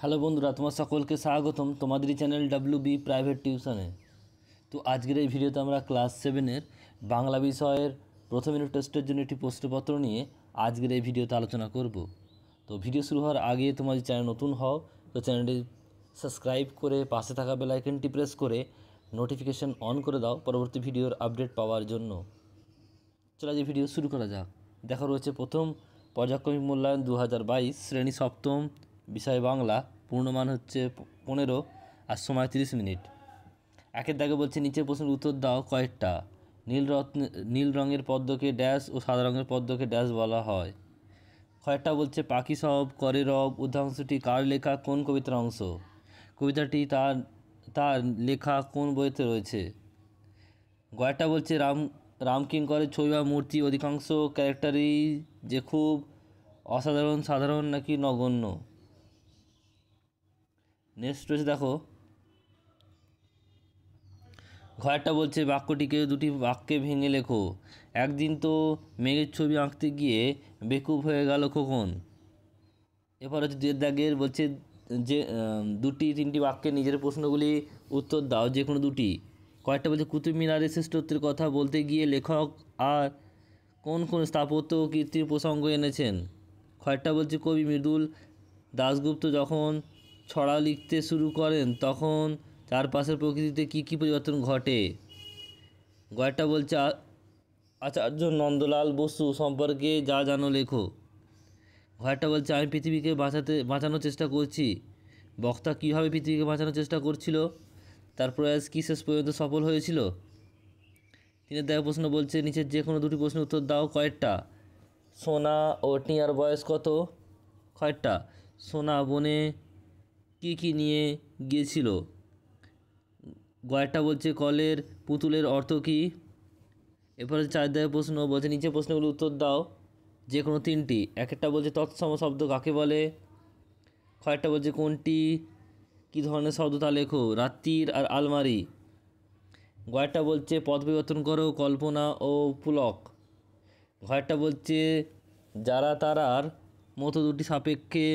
hello বন্ধুরা তোমার সকলকে স্বাগতম তোমাদেরই চ্যানেল ডাব্লিউ বি প্রাইভেট টিউশনে তো আজকের এই ভিডিওতে আমরা ক্লাস সেভেনের বাংলা বিষয়ের প্রথম ইউনিট টেস্টের জন্য একটি প্রশ্নপত্র নিয়ে আজকের এই ভিডিওতে আলোচনা করব তো ভিডিও শুরু হওয়ার আগে তোমার চ্যানেল নতুন হও তো চ্যানেলটি সাবস্ক্রাইব করে পাশে থাকা বেলাইকনটি প্রেস করে নোটিফিকেশান অন করে দাও পরবর্তী ভিডিওর আপডেট পাওয়ার জন্য চলো আজ ভিডিও শুরু করা যাক দেখা রয়েছে প্রথম পর্যাক্রমিক মূল্যায়ন দু হাজার বাইশ শ্রেণী সপ্তম বিষয় বাংলা পূর্ণমান হচ্ছে পনেরো আর সময় তিরিশ মিনিট একের দাগে বলছে নিচের প্রশ্নের উত্তর দাও কয়েকটা নীল রত্ন নীল রঙের পদ্মকে ড্যাশ ও সাদা রঙের পদ্মকে ড্যাশ বলা হয় কয়েকটা বলছে পাখি সব করে রব উদ্ধাংশটি কার লেখা কোন কবিতার অংশ কবিতাটি তার তার লেখা কোন বইতে রয়েছে গয়টা বলছে রাম রামকিঙ্করের ছবি বা মূর্তি অধিকাংশ ক্যারেক্টারই যে খুব অসাধারণ সাধারণ নাকি নগণ্য নেক্সট রয়েছে দেখো ঘরটা বলছে বাক্যটিকে দুটি বাক্যে ভেঙে লেখো একদিন তো মেঘের ছবি আঁকতে গিয়ে বেকুব হয়ে গেল খোকন এরপর হচ্ছে দুয়ের দাগের বলছে যে দুটি তিনটি বাক্যে নিজের প্রশ্নগুলি উত্তর দাও যে কোনো দুটি কয়েকটা বলছে কুতুব মিনারের শ্রেষ্ঠত্বের কথা বলতে গিয়ে লেখক আর কোন কোন স্থাপত্য কীর্তির প্রসঙ্গ এনেছেন কয়েকটা বলছে কবি মৃদুল দাশগুপ্ত যখন ছড়া লিখতে শুরু করেন তখন চারপাশের প্রকৃতিতে কি কি পরিবর্তন ঘটে গয়টা বলছে আচার্য নন্দলাল বসু সম্পর্কে যা জানো লেখো ঘয়টা বলছে আমি পৃথিবীকে বাঁচাতে বাঁচানোর চেষ্টা করছি বক্তা কীভাবে পৃথিবীকে বাঁচানোর চেষ্টা করছিল তার প্রয়াস কী শেষ পর্যন্ত সফল হয়েছিল তিনি দেখ প্রশ্ন বলছে নিচের যে কোনো দুটি প্রশ্নের উত্তর দাও কয়েকটা সোনা ও টিয়ার বয়স কত কয়েকটা সোনা বনে কি কি নিয়ে গিয়েছিল গয়েরটা বলছে কলের পুতুলের অর্থ কী এরপর চার প্রশ্ন বলছে নিচে প্রশ্নগুলো উত্তর দাও যে কোনো তিনটি এক একটা বলছে তৎসম শব্দ কাকে বলে কয়েকটা বলছে কোনটি কী ধরনের শব্দ তা লেখো রাত্রির আর আলমারি গয়েরটা বলছে পথ পরিবর্তন করো কল্পনা ও পুলক ঘয়েরটা বলছে যারা তারার মতো দুটি সাপেক্ষে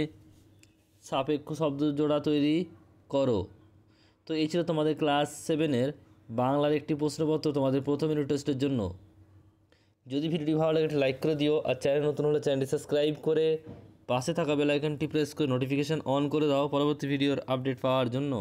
সাপেক্ষ শব্দ জোড়া তৈরি করো তো এই ছিল তোমাদের ক্লাস সেভেনের বাংলার একটি প্রশ্নপত্র তোমাদের প্রথম ইউনিট টেস্টের জন্য যদি ভিডিওটি ভালো লাগে লাইক করে দিও আর চ্যানেল নতুন হলে চ্যানেলটি সাবস্ক্রাইব করে পাশে থাকা বেলাইকনটি প্রেস করে নোটিফিকেশান অন করে দাও পরবর্তী ভিডিওর আপডেট পাওয়ার জন্য